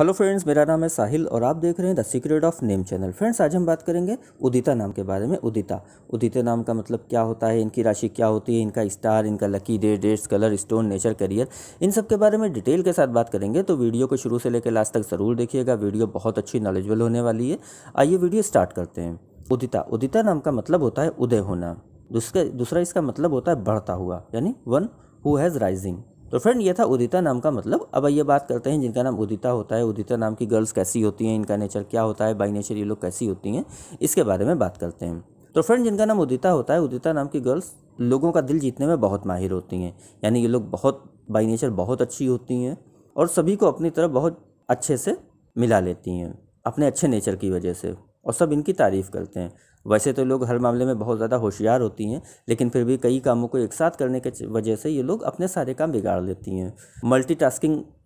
hello friends मेरा नाम है साहिल और आप देख रहे हैं the secret of name channel friends आज हम बात करेंगे उदिता नाम के बारे में उदिता उदिता नाम का मतलब क्या होता है इनकी राशि क्या होती है इनका स्टार इनका lucky date dates colour stone nature career इन सब के बारे में डिटेल के साथ बात करेंगे तो वीडियो को शुरू से लेकर लास्ट तक ज़रूर देखिएगा वीडियो बहुत अच्छी नॉलेजबल होने वाली है आइए वीडियो स्टार्ट करते हैं उदिता उदिता नाम का मतलब होता है उदय होना दूसरा दूसरा इसका मतलब होता है बढ़ता हुआ यानी वन हु हैज़ राइजिंग तो फ्रेंड ये था उदिता नाम का मतलब अब ये बात करते हैं जिनका नाम उदिता होता है उदिता नाम की गर्ल्स कैसी होती हैं इनका नेचर क्या होता है बाई नेचर ये लोग कैसी होती हैं इसके बारे में बात करते हैं तो फ्रेंड जिनका नाम उदिता होता है उदिता नाम की गर्ल्स लोगों का दिल जीतने में बहुत माहिर होती हैं यानी ये लोग बहुत बाई नेचर बहुत अच्छी होती हैं और सभी को अपनी तरफ बहुत अच्छे से मिला लेती हैं अपने अच्छे नेचर की वजह से और सब इनकी तारीफ़ करते हैं वैसे तो लोग हर मामले में बहुत ज़्यादा होशियार होती हैं लेकिन फिर भी कई कामों को एक साथ करने के वजह से ये लोग अपने सारे काम बिगाड़ लेती हैं मल्टी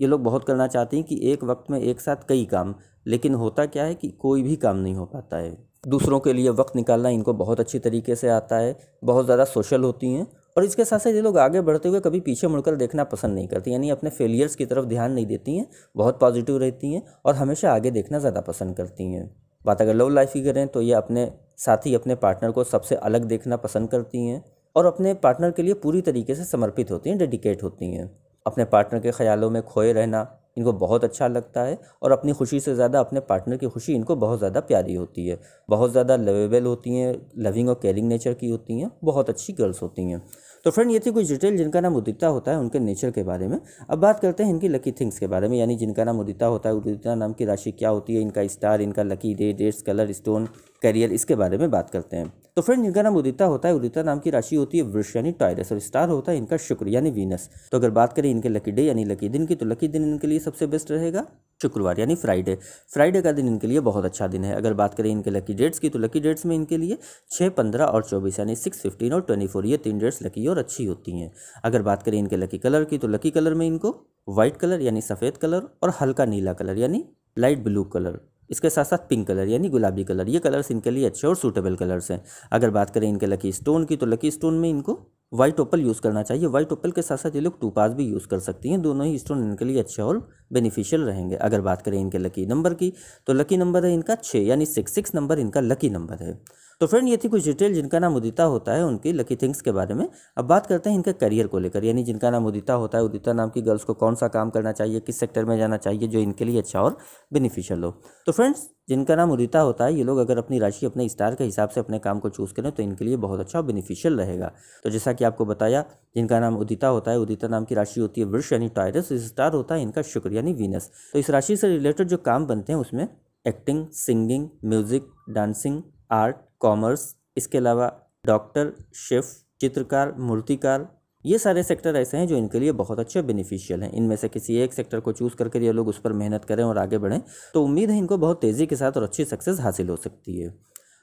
ये लोग बहुत करना चाहती हैं कि एक वक्त में एक साथ कई काम लेकिन होता क्या है कि कोई भी काम नहीं हो पाता है दूसरों के लिए वक्त निकालना इनको बहुत अच्छी तरीके से आता है बहुत ज़्यादा सोशल होती हैं और इसके साथ साथ ये लोग आगे बढ़ते हुए कभी पीछे मुड़कर देखना पसंद नहीं करती यानी अपने फेलियर्स की तरफ ध्यान नहीं देती हैं बहुत पॉजिटिव रहती हैं और हमेशा आगे देखना ज़्यादा पसंद करती हैं बात अगर लव लाइफ की करें तो ये अपने साथ ही अपने पार्टनर को सबसे अलग देखना पसंद करती हैं और अपने पार्टनर के लिए पूरी तरीके से समर्पित होती हैं डेडिकेट होती हैं अपने पार्टनर के ख्यालों में खोए रहना इनको बहुत अच्छा लगता है और अपनी खुशी से ज़्यादा अपने पार्टनर की खुशी इनको बहुत ज़्यादा प्यारी होती है बहुत ज़्यादा लवेबल होती हैं लविंग और केयरिंग नेचर की होती हैं बहुत अच्छी गर्ल्स होती हैं तो फ्रेंड ये थी कुछ डिटेल जिनका नाम उदिता होता है उनके नेचर के बारे में अब बात करते हैं इनकी लकी थिंग्स के बारे में यानी जिनका नाम उदिता होता है उदिता नाम की राशि क्या होती है इनका स्टार इनका lucky day dates colour stone career इसके बारे में बात करते हैं तो फ्रेंड इनका नाम उदिता होता है उदिता नाम की राशि होती है वृक्ष यानी टायरस और स्टार होता है इनका शुक्र यानी वीनस तो अगर बात करें इनके लकी डे यानी लकी दिन की तो लकी दिन इनके लिए सबसे बेस्ट रहेगा शुक्रवार यानी फ्राइडे फ्राइडे का दिन इनके लिए बहुत अच्छा दिन है अगर बात करें इनके लकी डेट्स की तो लकी डेट्स में इनके लिए छः पंद्रह और चौबीस यानी सिक्स फिफ्टीन और ट्वेंटी फोर ये तीन डेट्स लकी और अच्छी होती हैं अगर बात करें इनके लकी कलर की तो लकी कलर में इनको वाइट कलर यानी सफ़ेद कलर और हल्का नीला कलर यानी लाइट ब्लू कलर इसके साथ साथ पिंक कलर यानी गुलाबी कलर ये कलर्स इनके लिए अच्छे और सूटेबल कलर्स हैं अगर बात करें इनके लकी स्टोन की तो लकी स्टोन में इनको वाइट ओपल यूज़ करना चाहिए वाइट ओपल के साथ साथ ये लोग टूपास भी यूज़ कर सकती हैं दोनों ही स्टोन इनके लिए अच्छे और बेनिफिशियल रहेंगे अगर बात करें इनके लकी नंबर की तो लकी नंबर है इनका छः यानी सिक्स सिक्स नंबर इनका लकी नंबर है तो फ्रेंड ये थी कुछ डिटेल जिनका नाम उदिता होता है उनकी लकी थिंग्स के बारे में अब बात करते हैं इनके करियर को लेकर यानी जिनका नाम उदिता होता है उदिता नाम की गर्ल्स को कौन सा काम करना चाहिए किस सेक्टर में जाना चाहिए जो इनके लिए अच्छा और बेनिफिशियल हो तो फ्रेंड्स जिनका नाम उदिता होता है ये लोग अगर अपनी राशि अपने स्टार के हिसाब से अपने काम को चूज़ करें तो इनके लिए बहुत अच्छा और बेनिफिशियल रहेगा तो जैसा कि आपको बताया जिनका नाम उदिता होता है उदिता नाम की राशि होती है वृक्ष यानी टायरस स्टार होता है इनका शुक्र यानी वीनस तो इस राशि से रिलेटेड जो काम बनते हैं उसमें acting singing music dancing art commerce इसके अलावा डॉक्टर शेफ चित्रकार मूर्तिकार ये सारे सेक्टर ऐसे हैं जो इनके लिए बहुत अच्छे बेनिफिशियल हैं इनमें से किसी एक सेक्टर को चूज़ करके ये लोग उस पर मेहनत करें और आगे बढ़ें तो उम्मीद है इनको बहुत तेज़ी के साथ और अच्छी सक्सेस हासिल हो सकती है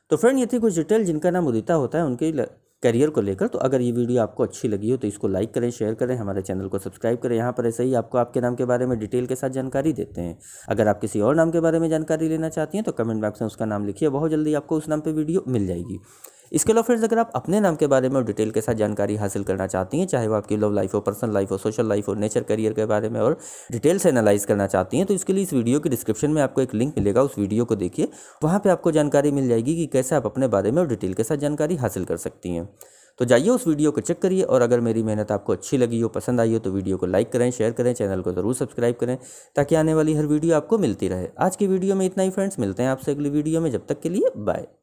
तो फ्रेंड ये थी कुछ डिटेल जिनका नाम उदिता होता है उनकी करियर को लेकर तो अगर ये वीडियो आपको अच्छी लगी हो तो इसको लाइक करें शेयर करें हमारे चैनल को सब्सक्राइब करें यहाँ पर ऐसे ही आपको आपके नाम के बारे में डिटेल के साथ जानकारी देते हैं अगर आप किसी और नाम के बारे में जानकारी लेना चाहती हैं तो कमेंट बॉक्स में उसका नाम लिखिए बहुत जल्दी आपको उस नाम पर वीडियो मिल जाएगी इसके अलावा फ्रेंड्स अगर आप अपने नाम के बारे में और डिटेल के साथ जानकारी हासिल करना चाहती हैं चाहे वो आपकी लव लाइफ हो पर्सनल लाइफ हो सोशल लाइफ हो नेचर करियर के बारे में और डिटेल से एनालाइज करना चाहती हैं तो इसके लिए इस वीडियो की डिस्क्रिप्शन में आपको एक लिंक मिलेगा उस वीडियो को देखिए वहाँ पर आपको जानकारी मिल जाएगी कि कैसे आप अपने बारे में और डिटेल के साथ जानकारी हासिल कर सकती हैं तो जाइए उस वीडियो को चेक करिए और अगर मेरी मेहनत आपको अच्छी लगी हो पसंद आई हो तो वीडियो को लाइक करें शेयर करें चैनल को ज़रूर सब्सक्राइब करें ताकि आने वाली हर वीडियो आपको मिलती रहे आज की वीडियो में इतना ही फ्रेंड्स मिलते हैं आपसे अगली वीडियो में जब तक के लिए बाय